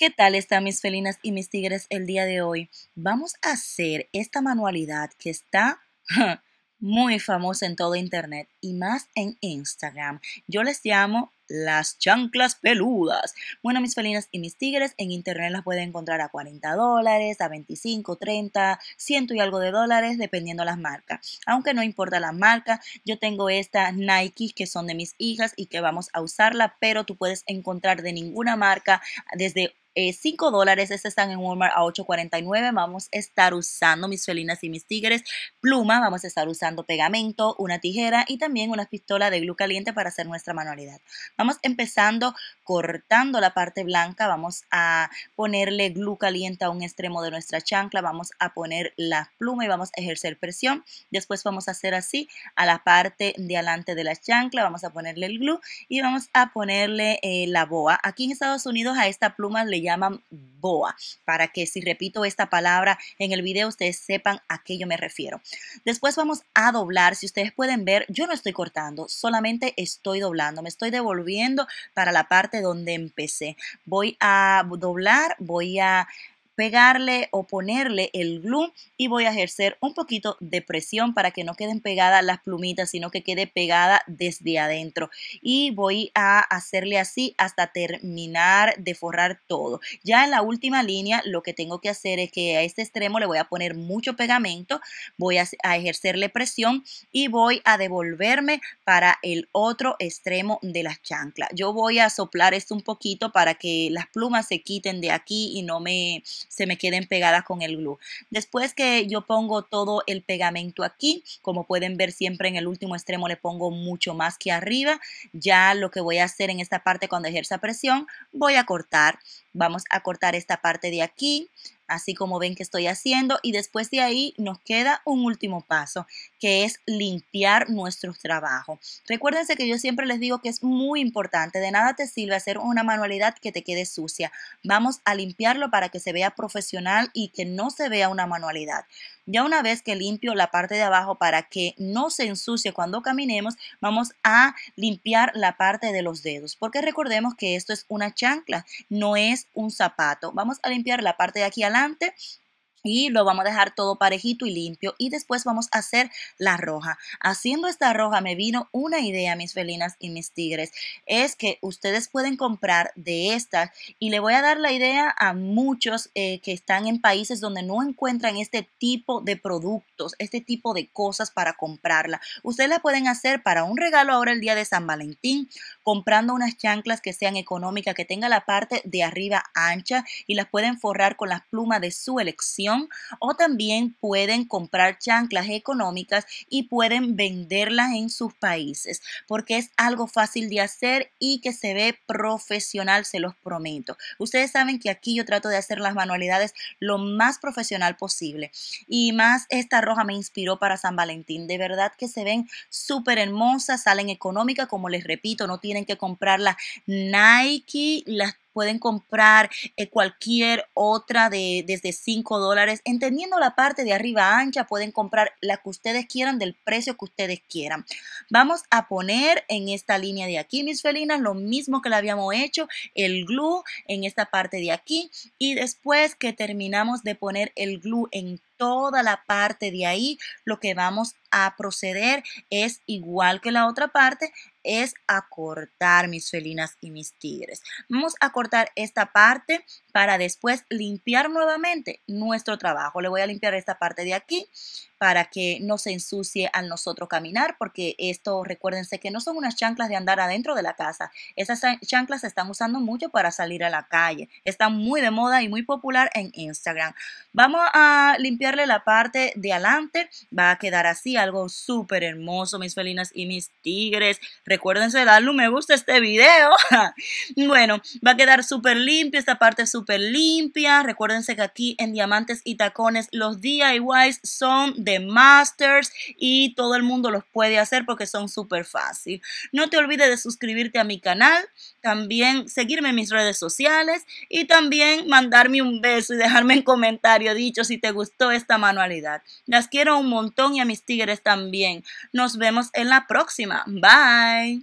¿Qué tal están mis felinas y mis tigres el día de hoy? Vamos a hacer esta manualidad que está muy famosa en todo internet y más en Instagram. Yo les llamo las chanclas peludas. Bueno, mis felinas y mis tigres en internet las pueden encontrar a 40 dólares, a 25, 30, 100 y algo de dólares, dependiendo las marcas. Aunque no importa la marca, yo tengo esta Nike que son de mis hijas y que vamos a usarla, pero tú puedes encontrar de ninguna marca desde 5 eh, dólares. Estas están en Walmart a 8.49. Vamos a estar usando mis felinas y mis tigres. Pluma, vamos a estar usando pegamento, una tijera y también una pistola de glue caliente para hacer nuestra manualidad. Vamos empezando cortando la parte blanca. Vamos a ponerle glue caliente a un extremo de nuestra chancla. Vamos a poner la pluma y vamos a ejercer presión. Después vamos a hacer así a la parte de adelante de la chancla. Vamos a ponerle el glue y vamos a ponerle eh, la boa. Aquí en Estados Unidos a esta pluma le llaman boa, para que si repito esta palabra en el vídeo ustedes sepan a qué yo me refiero. Después vamos a doblar, si ustedes pueden ver, yo no estoy cortando, solamente estoy doblando, me estoy devolviendo para la parte donde empecé. Voy a doblar, voy a pegarle o ponerle el glue y voy a ejercer un poquito de presión para que no queden pegadas las plumitas, sino que quede pegada desde adentro. Y voy a hacerle así hasta terminar de forrar todo. Ya en la última línea lo que tengo que hacer es que a este extremo le voy a poner mucho pegamento, voy a, ejercerle presión y voy a devolverme para el otro extremo de las chanclas. Yo voy a soplar esto un poquito para que las plumas se quiten de aquí y no me se me queden pegadas con el glue. Después que yo pongo todo el pegamento aquí, como pueden ver siempre en el último extremo le pongo mucho más que arriba, ya lo que voy a hacer en esta parte cuando ejerza presión, voy a cortar Vamos a cortar esta parte de aquí, así como ven que estoy haciendo. Y después de ahí nos queda un último paso, que es limpiar nuestro trabajo. Recuérdense que yo siempre les digo que es muy importante. De nada te sirve hacer una manualidad que te quede sucia. Vamos a limpiarlo para que se vea profesional y que no se vea una manualidad. Ya una vez que limpio la parte de abajo para que no se ensucie cuando caminemos, vamos a limpiar la parte de los dedos. Porque recordemos que esto es una chancla, no es un zapato. Vamos a limpiar la parte de aquí adelante y lo vamos a dejar todo parejito y limpio y después vamos a hacer la roja. Haciendo esta roja me vino una idea, mis felinas y mis tigres, es que ustedes pueden comprar de estas y le voy a dar la idea a muchos eh, que están en países donde no encuentran este tipo de productos, este tipo de cosas para comprarla. Ustedes la pueden hacer para un regalo ahora el día de San Valentín, comprando unas chanclas que sean económicas, que tenga la parte de arriba ancha y las pueden forrar con las plumas de su elección o también pueden comprar chanclas económicas y pueden venderlas en sus países porque es algo fácil de hacer y que se ve profesional, se los prometo. Ustedes saben que aquí yo trato de hacer las manualidades lo más profesional posible y más esta roja me inspiró para San Valentín. De verdad que se ven súper hermosas, salen económicas, como les repito, no tienen que comprar la Nike, las pueden comprar eh, cualquier otra de desde 5 dólares, entendiendo la parte de arriba ancha, pueden comprar la que ustedes quieran del precio que ustedes quieran. Vamos a poner en esta línea de aquí, mis felinas, lo mismo que la habíamos hecho, el glue en esta parte de aquí y después que terminamos de poner el glue en toda la parte de ahí, lo que vamos proceder es igual que la otra parte, es a cortar mis felinas y mis tigres. Vamos a cortar esta parte para después limpiar nuevamente nuestro trabajo. Le voy a limpiar esta parte de aquí para que no se ensucie al nosotros caminar, porque esto, recuérdense que no son unas chanclas de andar adentro de la casa. Esas chanclas se están usando mucho para salir a la calle. Están muy de moda y muy popular en Instagram. Vamos a limpiarle la parte de adelante. Va a quedar así algo súper hermoso, mis felinas y mis tigres. Recuérdense darle un me gusta este video. bueno, va a quedar súper limpio, esta parte súper limpia. Recuérdense que aquí en Diamantes y Tacones los DIYs son de masters y todo el mundo los puede hacer porque son súper fácil. No te olvides de suscribirte a mi canal, también seguirme en mis redes sociales y también mandarme un beso y dejarme en comentario dicho si te gustó esta manualidad. Las quiero un montón y a mis tigres también. Nos vemos en la próxima. Bye.